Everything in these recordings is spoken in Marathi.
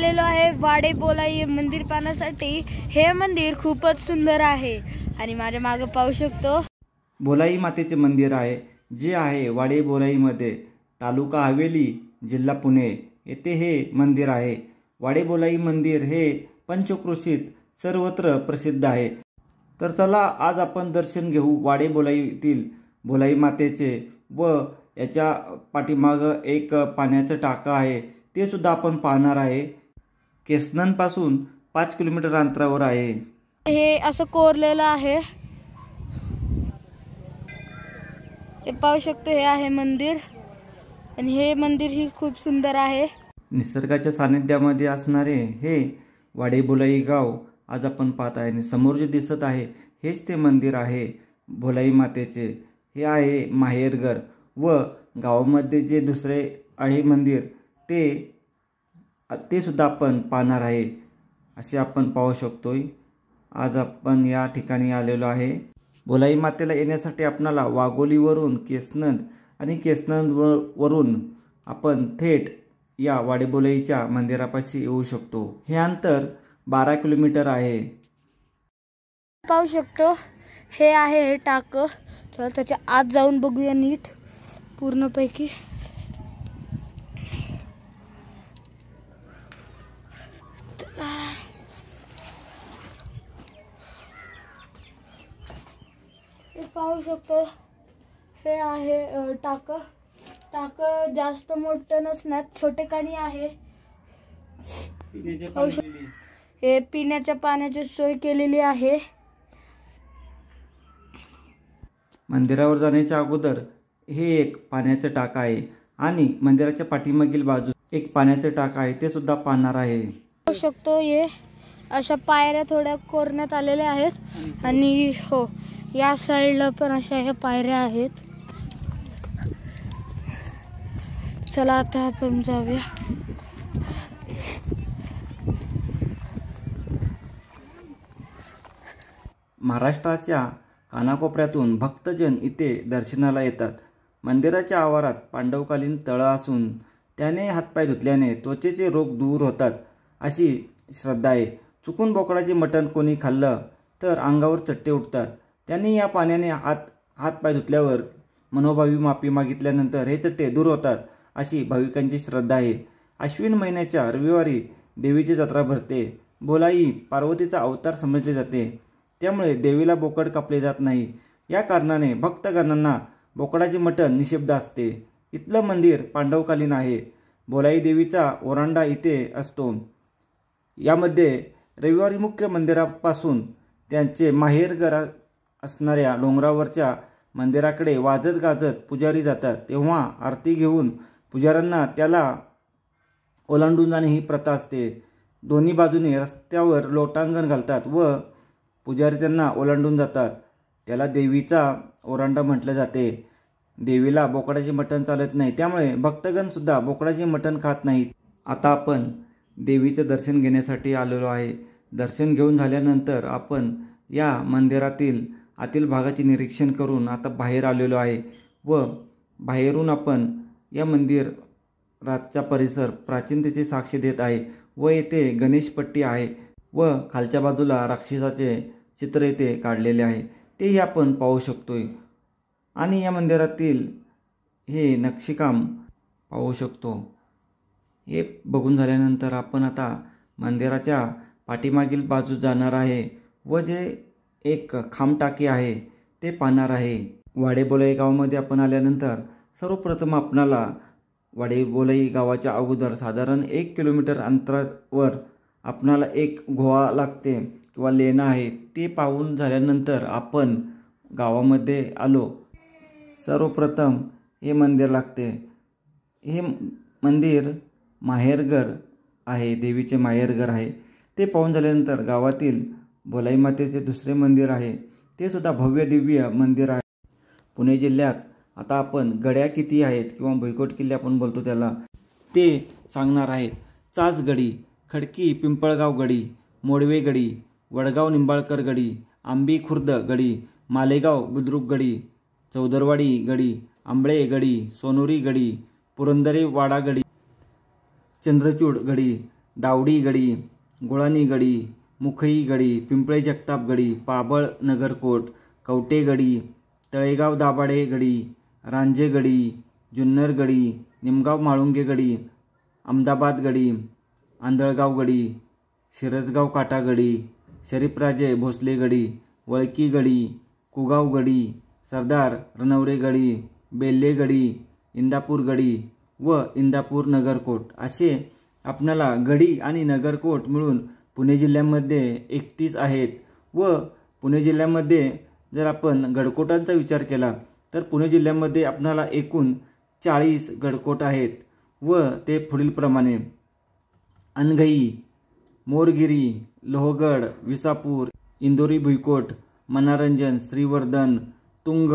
आलेलो आहे वाडे बोलाई मंदिर पाहण्यासाठी हे मंदिर खूपच सुंदर आहे आणि माझ्या मागे पाहू शकतो बोलाई मातेचे मंदिर आहे जे आहे वाडे बोलाईमध्ये तालुका हवेली जिल्हा पुणे येथे हे मंदिर आहे वाडे बोलाई मंदिर हे पंचक्रोशीत सर्वत्र प्रसिद्ध आहे तर चला आज आपण दर्शन घेऊ वाडे बोलाईतील बोलाई मातेचे व याच्या पाठीमागं एक पाण्याचं टाका आहे ते सुद्धा आपण पाहणार आहे पासून पाच किलोमीटर अंतरावर आहे हे असं कोरलेलं आहे हे पाहू शकतो हे आहे मंदिर आणि हे मंदिर ही खूप सुंदर आहे निसर्गाच्या सानिध्यामध्ये असणारे हे वाडेबोलाई गाव आज आपण पाहत आहे आणि समोर जे दिसत आहे हेच ते मंदिर आहे भोलाई मातेचे हे आहे माहेरघर व गावामध्ये जे दुसरे आहे मंदिर ते ते सुद्धा आपण पाहणार आहे असे आपण पाहू शकतो आज आपण या ठिकाणी आलेलो आहे भोलाई मातेला येण्यासाठी आपणाला वाघोलीवरून केसनंद आणि केसनंद वरून आपण थेट या वाडेबोलाईच्या मंदिरापाशी येऊ शकतो हे अंतर बारा किलोमीटर आहे पाहू शकतो हे आहे टाक चला त्याच्या आत जाऊन बघूया नीट पूर्णपैकी पाहू शकतो हे आहे टाकं टाकं जास्त मोठं नसणार छोटे कानी आहे हे पिण्याच्या पाण्याची सोय केलेली आहे मंदिरावर जाण्याच्या अगोदर हे एक पाण्याचं टाका आहे आणि मंदिराच्या पाठीमागील बाजू एक पाण्याचं टाका आहे ते सुद्धा पाहणार आहे पाहू शकतो हे अशा पायऱ्या थोड्या कोरण्यात आलेल्या आहेत आणि हो या साईडला पण अशा ह्या पायऱ्या आहेत चला आता आपण जाऊया महाराष्ट्राच्या कानाकोपऱ्यातून भक्तजन इथे दर्शनाला येतात मंदिराच्या आवारात पांडवकालीन तळं असून त्याने हातपाय धुतल्याने त्वचेचे रोग दूर होतात अशी श्रद्धा आहे चुकून बोकडाचे मटण कोणी खाल्लं तर अंगावर चट्टे उठतात त्यांनी या पाण्याने हात हातपाय धुतल्यावर मनोभावी माफी मागितल्यानंतर हे चट्टे दूर होतात अशी भाविकांची श्रद्धा आहे अश्विन महिन्याच्या रविवारी देवीची जत्रा भरते बोलाई पार्वतीचा अवतार समजले जाते त्यामुळे देवीला बोकड कापले जात नाही या कारणाने भक्तगणांना बोकडाचे मटण निषिद्ध असते इथलं मंदिर पांडवकालीन आहे बोलाई देवीचा ओरांडा इथे असतो यामध्ये रविवारी मुख्य मंदिरापासून त्यांचे माहेरगरा असणाऱ्या डोंगरावरच्या मंदिराकडे वाजत गाजत पुजारी जातात तेव्हा आरती घेऊन पुजाऱ्यांना त्याला ओलांडून जाणे ही प्रथा असते दोन्ही बाजूने रस्त्यावर लोटांगण घालतात व पुजारी त्यांना ओलांडून जातात त्याला देवीचा ओरांडा म्हटलं जाते देवीला बोकडाचे मटण चालत नाही त्यामुळे भक्तगणसुद्धा बोकडाचे मटण खात नाहीत आता आपण देवीचं दर्शन घेण्यासाठी आलेलो आहे दर्शन घेऊन झाल्यानंतर आपण या मंदिरातील आतील भागाचे निरीक्षण करून आता बाहेर आलेलो आहे व बाहेरून आपण या मंदिर रातचा परिसर प्राचीनतेची साक्षी देत आहे व येथे गणेशपट्टी आहे व खालच्या बाजूला राक्षसाचे चित्र येथे काढलेले आहे तेही आपण पाहू शकतो आणि या मंदिरातील हे नक्षीकाम पाहू शकतो हे बघून झाल्यानंतर आपण आता मंदिराच्या पाठीमागील बाजू जाणार आहे व जे एक खामटाकी आहे ते पाहणार आहे वाडेबोलाई गावामध्ये आपण आल्यानंतर सर्वप्रथम आपणाला वाडेबोलाई गावाच्या अगोदर साधारण एक किलोमीटर अंतरावर आपणाला एक गोवा लागते किंवा लेणं आहे ते पाहून झाल्यानंतर आपण गावामध्ये आलो सर्वप्रथम हे मंदिर लागते हे मंदिर माहेरघर आहे देवीचे माहेरघर आहे ते पाहून झाल्यानंतर गावातील भोलाई मातेचे दुसरे मंदिर आहे ते सुद्धा भव्य दिव्य मंदिर आहे पुणे जिल्ह्यात आता आपण गड्या किती आहेत किंवा भुईकोट किल्ले आपण बोलतो त्याला ते सांगणार आहेत चाचगडी खडकी पिंपळगाव गडी मोडवे गडी वडगाव निंबाळकर गडी आंबी खुर्द गडी मालेगाव बुद्रुक गडी चौदरवाडी गडी आंबळे गडी सोनोरी गडी पुरंदरे वाडा गडी चंद्रचूड गडी दावडी गडी गोळानी गडी मुखई गडी पिंपळे जगताप गडी पाबळ नगरकोट कवटे गडी तळेगाव दाभाडे गडी रांजे गडी जुन्नर गडी निमगाव माळुंगे गडी अहमदाबाद गडी आंधळगाव गडी शिरसगाव गडी शरीफराजे भोसले गडी वळकी गडी कुगाव गडी सरदार रनवरे गडी बेल्ले गडी इंदापूर गडी व इंदापूर नगरकोट असे आपणाला गडी आणि नगरकोट मिळून पुणे जिल्ह्यामध्ये एकतीस आहेत व पुणे जिल्ह्यामध्ये जर आपण गडकोटांचा विचार केला तर पुणे जिल्ह्यामध्ये आपणाला एकूण चाळीस गडकोट आहेत व ते पुढीलप्रमाणे अनघई मोरगिरी लोहगड विसापूर इंदोरी भुईकोट मनोरंजन श्रीवर्धन तुंग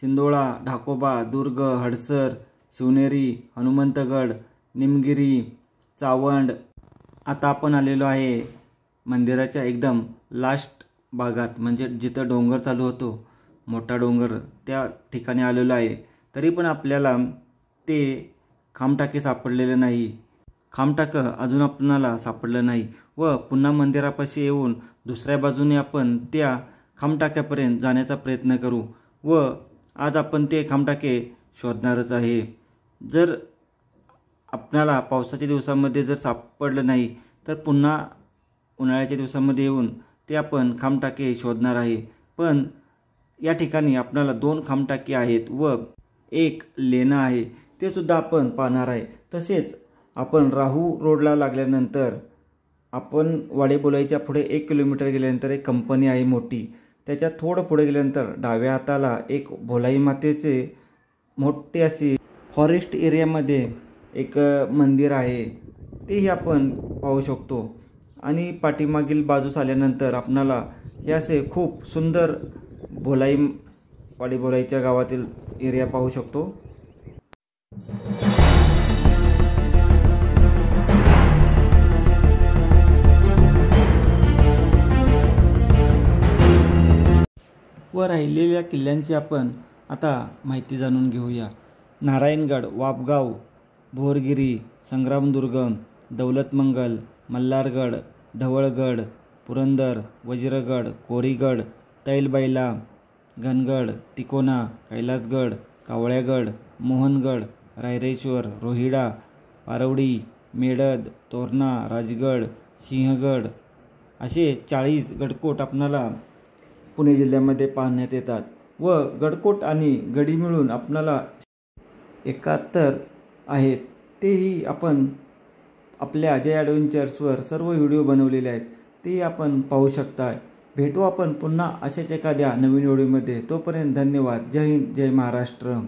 शिंदोळा ढाकोबा दुर्ग हडसर शिवनेरी हनुमंतगड निमगिरी चावंड आता आपण आलेलो आहे मंदिराच्या एकदम लास्ट भागात म्हणजे जिथं डोंगर चालू होतो मोठा डोंगर त्या ठिकाणी आलेलो आहे तरी पण आपल्याला ते खामटाके सापडलेले नाही खामटाकं अजून आपणाला सापडलं नाही व पुन्हा मंदिरापाशी येऊन दुसऱ्या बाजूने आपण त्या खामटाक्यापर्यंत जाण्याचा प्रयत्न करू व आज आपण ते खामटाके शोधणारच आहे जर आपणाला पावसाच्या दिवसामध्ये जर सापडलं नाही तर पुन्हा उन्हाळ्याच्या दिवसामध्ये येऊन ते आपण खामटाके शोधणार आहे पण या ठिकाणी आपल्याला दोन खामटाके आहेत व एक लेणं आहे ते सुद्धा आपण पाहणार आहे तसेच आपण राहू रोडला लागल्यानंतर आपण वाडे बोलायच्या पुढे एक किलोमीटर गेल्यानंतर एक कंपनी आहे मोठी त्याच्या थोडं पुढे गेल्यानंतर डाव्या हाताला एक भोलाई मातेचे मोठे असे फॉरेस्ट एरियामध्ये एक मंदिर आहे तेही आपण पाहू शकतो आणि पाठीमागील बाजूस आल्यानंतर आपणाला हे असे खूप सुंदर भोलाई भोलाईच्या गावातील एरिया पाहू शकतो व राहिलेल्या किल्ल्यांची आपण आता माहिती जाणून घेऊया नारायणगड वापगाव भोरगिरी संग्रामदुर्ग दौलतमंगल मल्हारगड ढवळगड पुरंदर वज्रगड कोरीगड तैलबैला घनगड तिकोना कैलासगड कावळ्यागड मोहनगड रायरेश्वर रोहिडा पारवडी मेडद तोरणा राजगड सिंहगड असे चाळीस गडकोट आपणाला पुणे जिल्ह्यामध्ये पाहण्यात येतात व गडकोट आणि गडी मिळून आपणाला एकाहत्तर आहेत तेही आपण आपल्या जय ॲडव्हेंचर्सवर सर्व व्हिडिओ बनवलेले आहेत तेही आपण पाहू शकता भेटू आपण पुन्हा अशाच एखाद्या नवीन व्हिडिओमध्ये तोपर्यंत धन्यवाद जय हिंद जय महाराष्ट्र